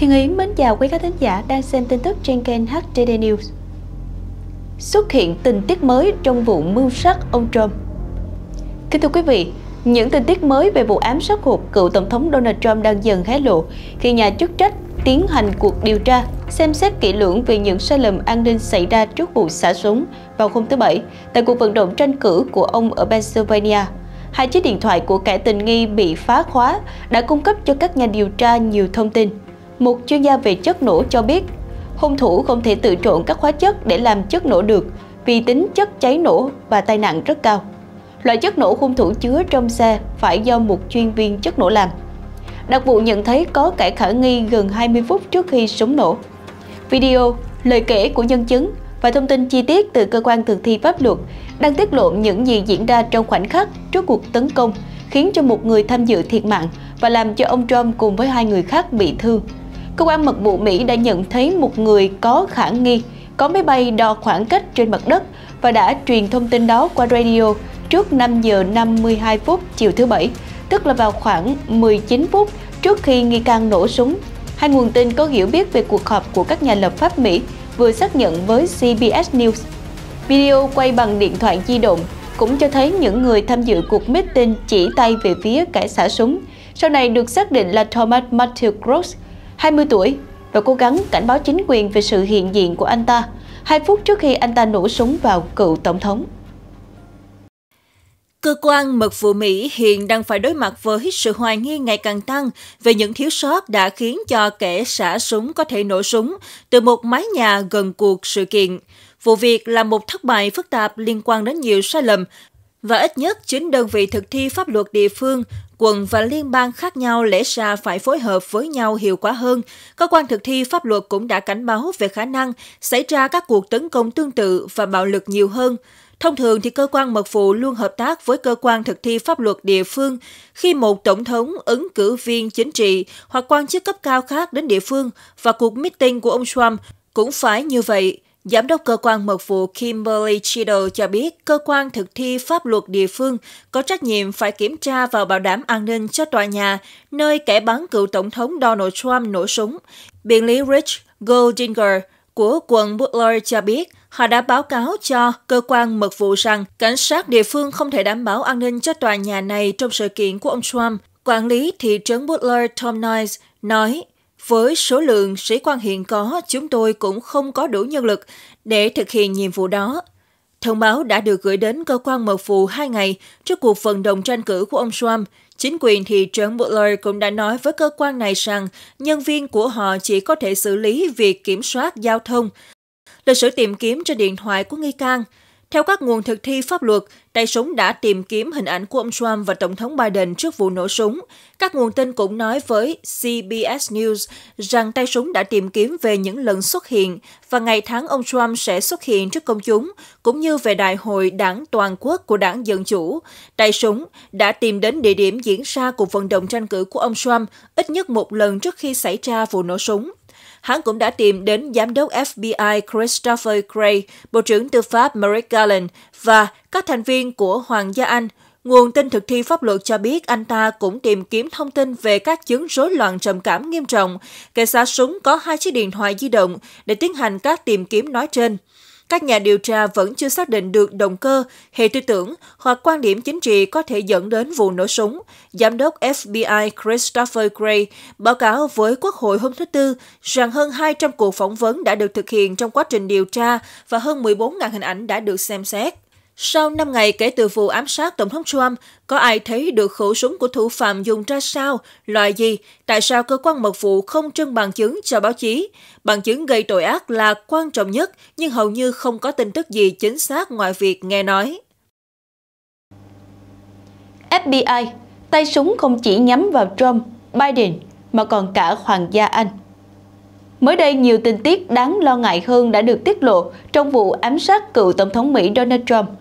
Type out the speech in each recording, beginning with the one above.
Thiên Yến mến chào quý khán thính giả đang xem tin tức trên kênh HTD News. Xuất hiện tình tiết mới trong vụ mưu sát ông Trump. Kính thưa quý vị, những tình tiết mới về vụ ám sát hụt cựu Tổng thống Donald Trump đang dần hé lộ khi nhà chức trách tiến hành cuộc điều tra, xem xét kỹ lưỡng về những sai lầm an ninh xảy ra trước vụ xả súng vào hôm thứ Bảy tại cuộc vận động tranh cử của ông ở Pennsylvania. Hai chiếc điện thoại của kẻ tình nghi bị phá khóa đã cung cấp cho các nhà điều tra nhiều thông tin một chuyên gia về chất nổ cho biết, hung thủ không thể tự trộn các hóa chất để làm chất nổ được vì tính chất cháy nổ và tai nạn rất cao. Loại chất nổ hung thủ chứa trong xe phải do một chuyên viên chất nổ làm. Đặc vụ nhận thấy có kẻ khả nghi gần 20 phút trước khi súng nổ. Video, lời kể của nhân chứng và thông tin chi tiết từ cơ quan thực thi pháp luật đang tiết lộ những gì diễn ra trong khoảnh khắc trước cuộc tấn công khiến cho một người tham dự thiệt mạng và làm cho ông Trump cùng với hai người khác bị thương cơ quan mật vụ Mỹ đã nhận thấy một người có khả nghi có máy bay đo khoảng cách trên mặt đất và đã truyền thông tin đó qua radio trước 5 giờ 52 phút chiều thứ Bảy, tức là vào khoảng 19 phút trước khi nghi can nổ súng. Hai nguồn tin có hiểu biết về cuộc họp của các nhà lập pháp Mỹ vừa xác nhận với CBS News. Video quay bằng điện thoại di động cũng cho thấy những người tham dự cuộc meeting chỉ tay về phía kẻ xả súng, sau này được xác định là Thomas Matthew Gross, 20 tuổi, rồi cố gắng cảnh báo chính quyền về sự hiện diện của anh ta, hai phút trước khi anh ta nổ súng vào cựu tổng thống. Cơ quan mật vụ Mỹ hiện đang phải đối mặt với sự hoài nghi ngày càng tăng về những thiếu sót đã khiến cho kẻ xả súng có thể nổ súng từ một mái nhà gần cuộc sự kiện. Vụ việc là một thất bại phức tạp liên quan đến nhiều sai lầm và ít nhất chính đơn vị thực thi pháp luật địa phương quận và liên bang khác nhau lẽ ra phải phối hợp với nhau hiệu quả hơn. Cơ quan thực thi pháp luật cũng đã cảnh báo về khả năng xảy ra các cuộc tấn công tương tự và bạo lực nhiều hơn. Thông thường thì cơ quan mật vụ luôn hợp tác với cơ quan thực thi pháp luật địa phương khi một tổng thống, ứng cử viên chính trị hoặc quan chức cấp cao khác đến địa phương và cuộc meeting của ông Trump cũng phải như vậy. Giám đốc cơ quan mật vụ Kimberly Chido cho biết cơ quan thực thi pháp luật địa phương có trách nhiệm phải kiểm tra và bảo đảm an ninh cho tòa nhà nơi kẻ bắn cựu tổng thống Donald Trump nổ súng. Biện lý Rich Goldinger của quận Butler cho biết họ đã báo cáo cho cơ quan mật vụ rằng cảnh sát địa phương không thể đảm bảo an ninh cho tòa nhà này trong sự kiện của ông Trump. Quản lý thị trấn Butler Tom Nice nói với số lượng sĩ quan hiện có, chúng tôi cũng không có đủ nhân lực để thực hiện nhiệm vụ đó. Thông báo đã được gửi đến cơ quan mật vụ hai ngày trước cuộc vận động tranh cử của ông Trump. Chính quyền thị trấn Butler cũng đã nói với cơ quan này rằng nhân viên của họ chỉ có thể xử lý việc kiểm soát giao thông. Lịch sử tìm kiếm trên điện thoại của nghi can – theo các nguồn thực thi pháp luật, tay súng đã tìm kiếm hình ảnh của ông Trump và Tổng thống Biden trước vụ nổ súng. Các nguồn tin cũng nói với CBS News rằng tay súng đã tìm kiếm về những lần xuất hiện và ngày tháng ông Trump sẽ xuất hiện trước công chúng, cũng như về đại hội đảng toàn quốc của đảng Dân Chủ. Tay súng đã tìm đến địa điểm diễn ra cuộc vận động tranh cử của ông Trump ít nhất một lần trước khi xảy ra vụ nổ súng. Hắn cũng đã tìm đến Giám đốc FBI Christopher Gray, Bộ trưởng Tư pháp Merrick Garland và các thành viên của Hoàng gia Anh. Nguồn tin thực thi pháp luật cho biết anh ta cũng tìm kiếm thông tin về các chứng rối loạn trầm cảm nghiêm trọng, kẻ xả súng có hai chiếc điện thoại di động để tiến hành các tìm kiếm nói trên. Các nhà điều tra vẫn chưa xác định được động cơ, hệ tư tưởng hoặc quan điểm chính trị có thể dẫn đến vụ nổ súng. Giám đốc FBI Christopher Gray báo cáo với Quốc hội hôm thứ Tư rằng hơn 200 cuộc phỏng vấn đã được thực hiện trong quá trình điều tra và hơn 14.000 hình ảnh đã được xem xét. Sau 5 ngày kể từ vụ ám sát Tổng thống Trump, có ai thấy được khẩu súng của thủ phạm dùng ra sao, loại gì, tại sao cơ quan mật vụ không trưng bằng chứng cho báo chí? Bằng chứng gây tội ác là quan trọng nhất, nhưng hầu như không có tin tức gì chính xác ngoài việc nghe nói. FBI, tay súng không chỉ nhắm vào Trump, Biden, mà còn cả Hoàng gia Anh. Mới đây, nhiều tin tiết đáng lo ngại hơn đã được tiết lộ trong vụ ám sát cựu Tổng thống Mỹ Donald Trump –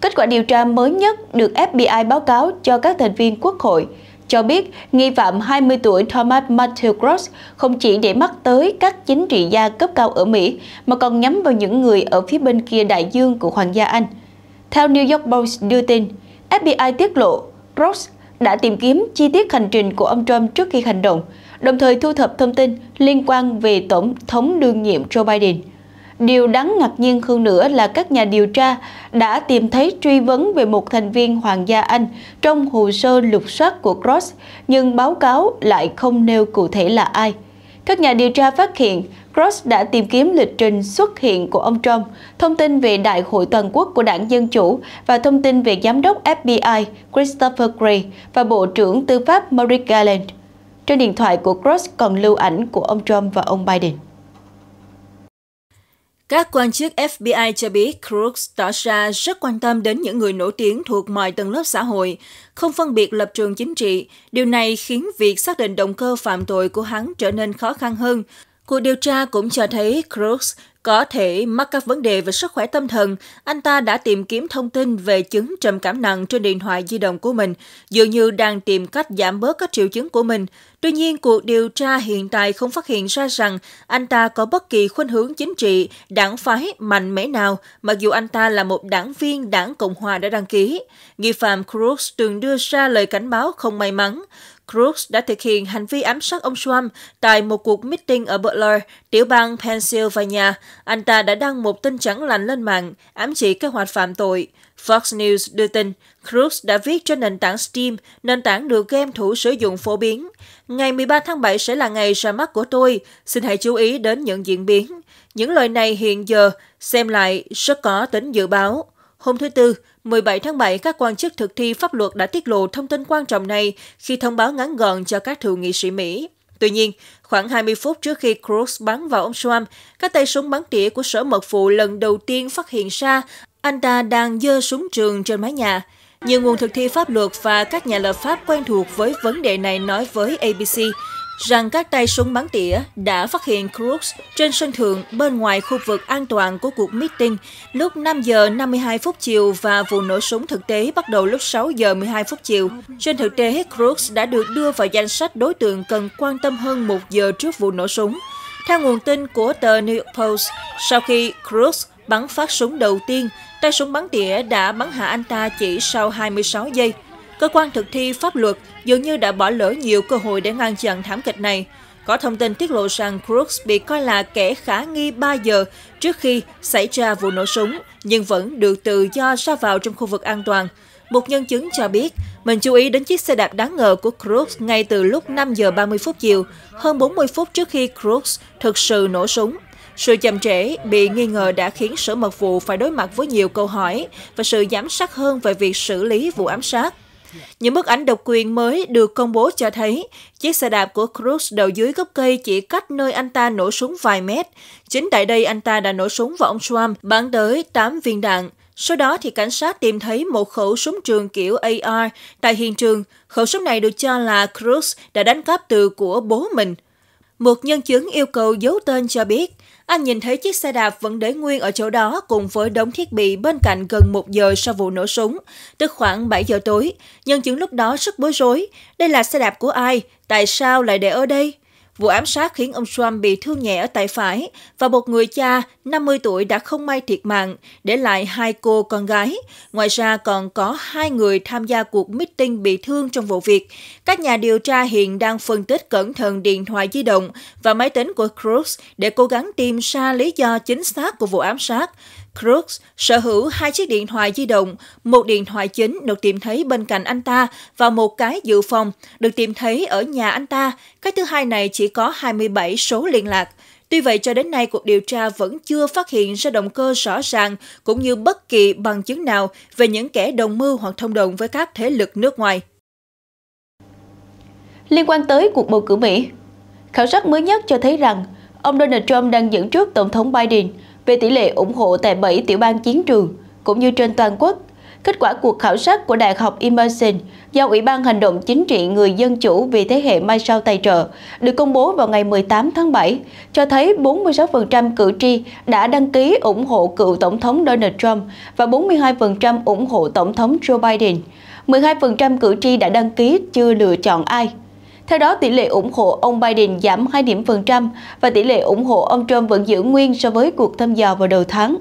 Kết quả điều tra mới nhất được FBI báo cáo cho các thành viên quốc hội cho biết nghi phạm 20 tuổi Thomas Matthew Gross không chỉ để mắt tới các chính trị gia cấp cao ở Mỹ mà còn nhắm vào những người ở phía bên kia đại dương của Hoàng gia Anh. Theo New York Post đưa tin, FBI tiết lộ Gross đã tìm kiếm chi tiết hành trình của ông Trump trước khi hành động, đồng thời thu thập thông tin liên quan về Tổng thống đương nhiệm Joe Biden. Điều đáng ngạc nhiên hơn nữa là các nhà điều tra đã tìm thấy truy vấn về một thành viên Hoàng gia Anh trong hồ sơ lục soát của Cross, nhưng báo cáo lại không nêu cụ thể là ai. Các nhà điều tra phát hiện Cross đã tìm kiếm lịch trình xuất hiện của ông Trump, thông tin về Đại hội toàn quốc của đảng Dân Chủ và thông tin về Giám đốc FBI Christopher Gray và Bộ trưởng Tư pháp Merrick Garland. Trên điện thoại của Cross còn lưu ảnh của ông Trump và ông Biden. Các quan chức FBI cho biết Crooks tỏ ra rất quan tâm đến những người nổi tiếng thuộc mọi tầng lớp xã hội, không phân biệt lập trường chính trị. Điều này khiến việc xác định động cơ phạm tội của hắn trở nên khó khăn hơn, Cuộc điều tra cũng cho thấy Cruz có thể mắc các vấn đề về sức khỏe tâm thần. Anh ta đã tìm kiếm thông tin về chứng trầm cảm nặng trên điện thoại di động của mình, dường như đang tìm cách giảm bớt các triệu chứng của mình. Tuy nhiên, cuộc điều tra hiện tại không phát hiện ra rằng anh ta có bất kỳ khuynh hướng chính trị, đảng phái mạnh mẽ nào, mặc dù anh ta là một đảng viên đảng Cộng hòa đã đăng ký. Nghi phạm Cruz từng đưa ra lời cảnh báo không may mắn. Crooks đã thực hiện hành vi ám sát ông Trump tại một cuộc meeting ở Butler, tiểu bang Pennsylvania. Anh ta đã đăng một tin chẳng lành lên mạng, ám chỉ kế hoạch phạm tội. Fox News đưa tin, Crooks đã viết trên nền tảng Steam, nền tảng được game thủ sử dụng phổ biến. Ngày 13 tháng 7 sẽ là ngày ra mắt của tôi, xin hãy chú ý đến những diễn biến. Những lời này hiện giờ xem lại rất có tính dự báo. Hôm thứ Tư, 17 tháng 7, các quan chức thực thi pháp luật đã tiết lộ thông tin quan trọng này khi thông báo ngắn gọn cho các thượng nghị sĩ Mỹ. Tuy nhiên, khoảng 20 phút trước khi Cruz bắn vào ông Trump, các tay súng bắn tỉa của sở mật vụ lần đầu tiên phát hiện ra anh ta đang dơ súng trường trên mái nhà. Nhiều nguồn thực thi pháp luật và các nhà lập pháp quen thuộc với vấn đề này nói với ABC rằng các tay súng bắn tỉa đã phát hiện Crooks trên sân thượng bên ngoài khu vực an toàn của cuộc meeting lúc 5 giờ 52 phút chiều và vụ nổ súng thực tế bắt đầu lúc 6 giờ 12 phút chiều. Trên thực tế, Crooks đã được đưa vào danh sách đối tượng cần quan tâm hơn một giờ trước vụ nổ súng. Theo nguồn tin của tờ New York Post, sau khi Crooks bắn phát súng đầu tiên, tay súng bắn tỉa đã bắn hạ anh ta chỉ sau 26 giây cơ quan thực thi pháp luật dường như đã bỏ lỡ nhiều cơ hội để ngăn chặn thảm kịch này. Có thông tin tiết lộ rằng Crooks bị coi là kẻ khả nghi 3 giờ trước khi xảy ra vụ nổ súng, nhưng vẫn được tự do ra vào trong khu vực an toàn. Một nhân chứng cho biết, mình chú ý đến chiếc xe đạp đáng ngờ của Crooks ngay từ lúc 5 giờ 30 phút chiều, hơn 40 phút trước khi Crooks thực sự nổ súng. Sự chậm trễ bị nghi ngờ đã khiến sở mật vụ phải đối mặt với nhiều câu hỏi và sự giám sát hơn về việc xử lý vụ ám sát. Những bức ảnh độc quyền mới được công bố cho thấy chiếc xe đạp của Cruz đầu dưới gốc cây chỉ cách nơi anh ta nổ súng vài mét. Chính tại đây anh ta đã nổ súng vào ông Trump, bắn tới 8 viên đạn. Sau đó thì cảnh sát tìm thấy một khẩu súng trường kiểu AR tại hiện trường. Khẩu súng này được cho là Cruz đã đánh cắp từ của bố mình. Một nhân chứng yêu cầu giấu tên cho biết anh nhìn thấy chiếc xe đạp vẫn để nguyên ở chỗ đó cùng với đống thiết bị bên cạnh gần một giờ sau vụ nổ súng, tức khoảng 7 giờ tối. Nhân chứng lúc đó rất bối rối. Đây là xe đạp của ai? Tại sao lại để ở đây? Vụ ám sát khiến ông Trump bị thương nhẹ ở tay phải và một người cha 50 tuổi đã không may thiệt mạng, để lại hai cô con gái. Ngoài ra còn có hai người tham gia cuộc meeting bị thương trong vụ việc. Các nhà điều tra hiện đang phân tích cẩn thận điện thoại di động và máy tính của Cruz để cố gắng tìm ra lý do chính xác của vụ ám sát. Crooks sở hữu hai chiếc điện thoại di động, một điện thoại chính được tìm thấy bên cạnh anh ta và một cái dự phòng được tìm thấy ở nhà anh ta. Cái thứ hai này chỉ có 27 số liên lạc. Tuy vậy, cho đến nay, cuộc điều tra vẫn chưa phát hiện ra động cơ rõ ràng cũng như bất kỳ bằng chứng nào về những kẻ đồng mưu hoặc thông đồng với các thế lực nước ngoài. Liên quan tới cuộc bầu cử Mỹ, khảo sát mới nhất cho thấy rằng ông Donald Trump đang dẫn trước Tổng thống Biden về tỷ lệ ủng hộ tại 7 tiểu bang chiến trường, cũng như trên toàn quốc Kết quả cuộc khảo sát của Đại học Emerson do Ủy ban Hành động Chính trị Người Dân Chủ vì Thế hệ Mai Sau tài trợ được công bố vào ngày 18 tháng 7 cho thấy 46% cử tri đã đăng ký ủng hộ cựu Tổng thống Donald Trump và 42% ủng hộ Tổng thống Joe Biden. 12% cử tri đã đăng ký chưa lựa chọn ai. Theo đó, tỷ lệ ủng hộ ông Biden giảm 2 điểm phần trăm và tỷ lệ ủng hộ ông Trump vẫn giữ nguyên so với cuộc thăm dò vào đầu tháng.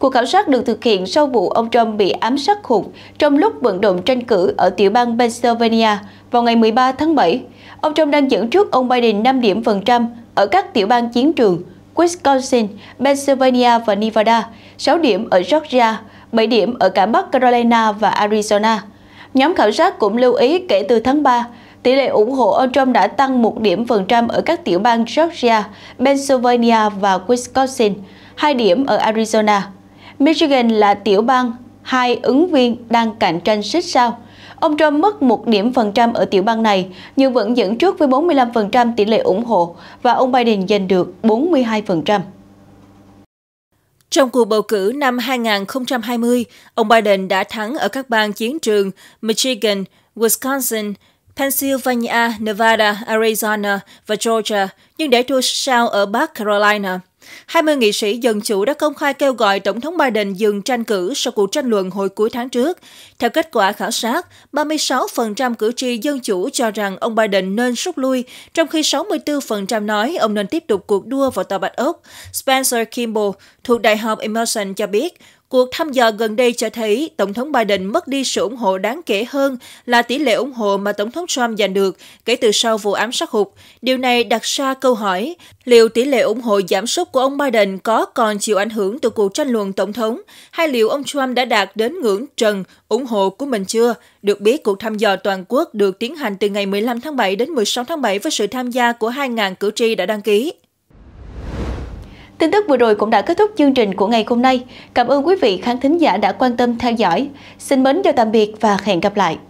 Cuộc khảo sát được thực hiện sau vụ ông Trump bị ám sát khủng trong lúc vận động tranh cử ở tiểu bang Pennsylvania vào ngày 13 tháng 7. Ông Trump đang dẫn trước ông Biden 5 điểm phần trăm ở các tiểu bang chiến trường Wisconsin, Pennsylvania và Nevada, 6 điểm ở Georgia, 7 điểm ở cả Bắc Carolina và Arizona. Nhóm khảo sát cũng lưu ý kể từ tháng 3, tỷ lệ ủng hộ ông Trump đã tăng 1 điểm phần trăm ở các tiểu bang Georgia, Pennsylvania và Wisconsin, 2 điểm ở Arizona. Michigan là tiểu bang hai ứng viên đang cạnh tranh xích sao. Ông Trump mất một điểm phần trăm ở tiểu bang này, nhưng vẫn dẫn trước với 45% tỷ lệ ủng hộ và ông Biden giành được 42%. Trong cuộc bầu cử năm 2020, ông Biden đã thắng ở các bang chiến trường Michigan, Wisconsin, Pennsylvania, Nevada, Arizona và Georgia, nhưng để thua sao ở Bắc Carolina. 20 nghị sĩ dân chủ đã công khai kêu gọi Tổng thống Biden dừng tranh cử sau cuộc tranh luận hồi cuối tháng trước. Theo kết quả khảo sát, 36% cử tri dân chủ cho rằng ông Biden nên rút lui, trong khi 64% nói ông nên tiếp tục cuộc đua vào Tòa Bạch Ốc. Spencer Kimball thuộc Đại học Emerson cho biết, Cuộc thăm dò gần đây cho thấy Tổng thống Biden mất đi sự ủng hộ đáng kể hơn là tỷ lệ ủng hộ mà Tổng thống Trump giành được kể từ sau vụ ám sát hụt. Điều này đặt ra câu hỏi liệu tỷ lệ ủng hộ giảm sút của ông Biden có còn chịu ảnh hưởng từ cuộc tranh luận Tổng thống hay liệu ông Trump đã đạt đến ngưỡng trần ủng hộ của mình chưa? Được biết, cuộc thăm dò toàn quốc được tiến hành từ ngày 15 tháng 7 đến 16 tháng 7 với sự tham gia của 2.000 cử tri đã đăng ký. Tin tức vừa rồi cũng đã kết thúc chương trình của ngày hôm nay. Cảm ơn quý vị khán thính giả đã quan tâm theo dõi. Xin mến chào tạm biệt và hẹn gặp lại.